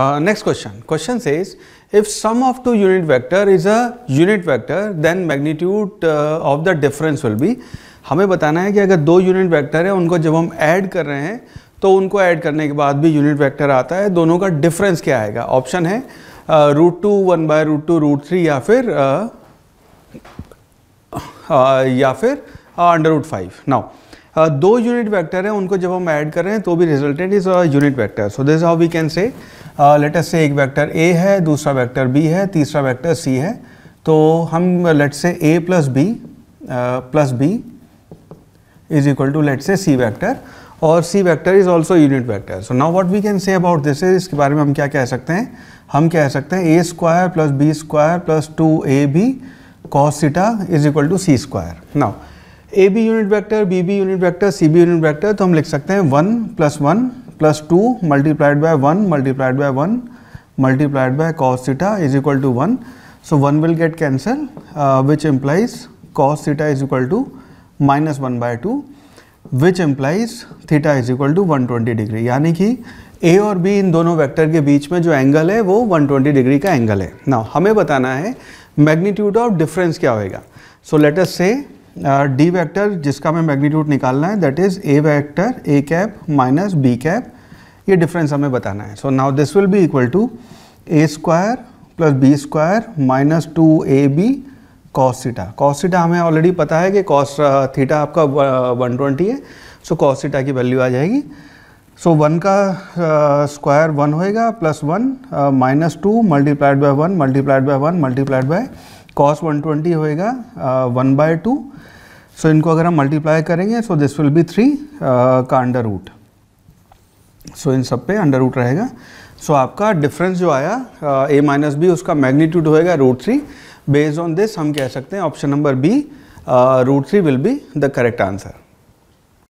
Next uh, next question. Question says, if sum of two unit vector is a unit vector, then magnitude uh, of the difference will be. हमें बताना है कि अगर दो unit vector है उनको जब हम ऐड कर रहे हैं तो उनको ऐड करने के बाद भी यूनिट वेक्टर आता है दोनों का डिफरेंस क्या आएगा ऑप्शन है root two one by root two root three या फिर uh, uh या फिर अंडर रूट फाइव नाउ दो यूनिट वेक्टर हैं उनको जब हम ऐड कर रहे हैं तो भी resultant is unit vector so this how we can say let say एक वेक्टर ए है दूसरा वेक्टर बी है तीसरा वेक्टर सी है तो हम let say A plus B plus B is equal to let say C vector और C vector is also unit vector so now what we can say about this is इसके बारे में हम क्या कह सकते हैं हम कह सकते हैं A square plus B square plus two A B cos theta is equal to C square now A B unit vector B B unit vector C B unit vector तो हम लिख सकते हैं one plus one plus two multiplied by one multiplied by one multiplied by cos theta is equal to one so one will get cancel which implies cos theta is equal to minus one by two which implies theta is equal to one twenty degree यानी कि ए और be in दोनों vector के बीच में जो angle है वो one twenty degree का एंगल है ना हमें बताना है मैग्नीट्यूड ऑफ डिफरेंस क्या होगा so let's say D vector vector जिसका हमें मैग्नीट्यूड निकालना है that is A vector A cap minus B cap ये डिफरेंस हमें बताना है so now this will be equal to A square plus B square minus two A B cos theta cos theta हमें already पता है कि cos theta uh, आपका one uh, twenty है सो कॉस थीटा की वैल्यू आ जाएगी so one का स्क्वायर uh, वन होएगा plus one minus two multiplied by one multiplied by one multiplied by cos one twenty होएगा वन बाय टू सो इनको अगर हम मल्टीप्लाई करेंगे so this will be three का अंडर रूट सो इन सब पे अंडर रूट रहेगा सो so, आपका डिफरेंस जो आया ए माइनस बी उसका मैग्नीट्यूड होएगा root three based on this हम कह सकते हैं option number B root three will be the correct answer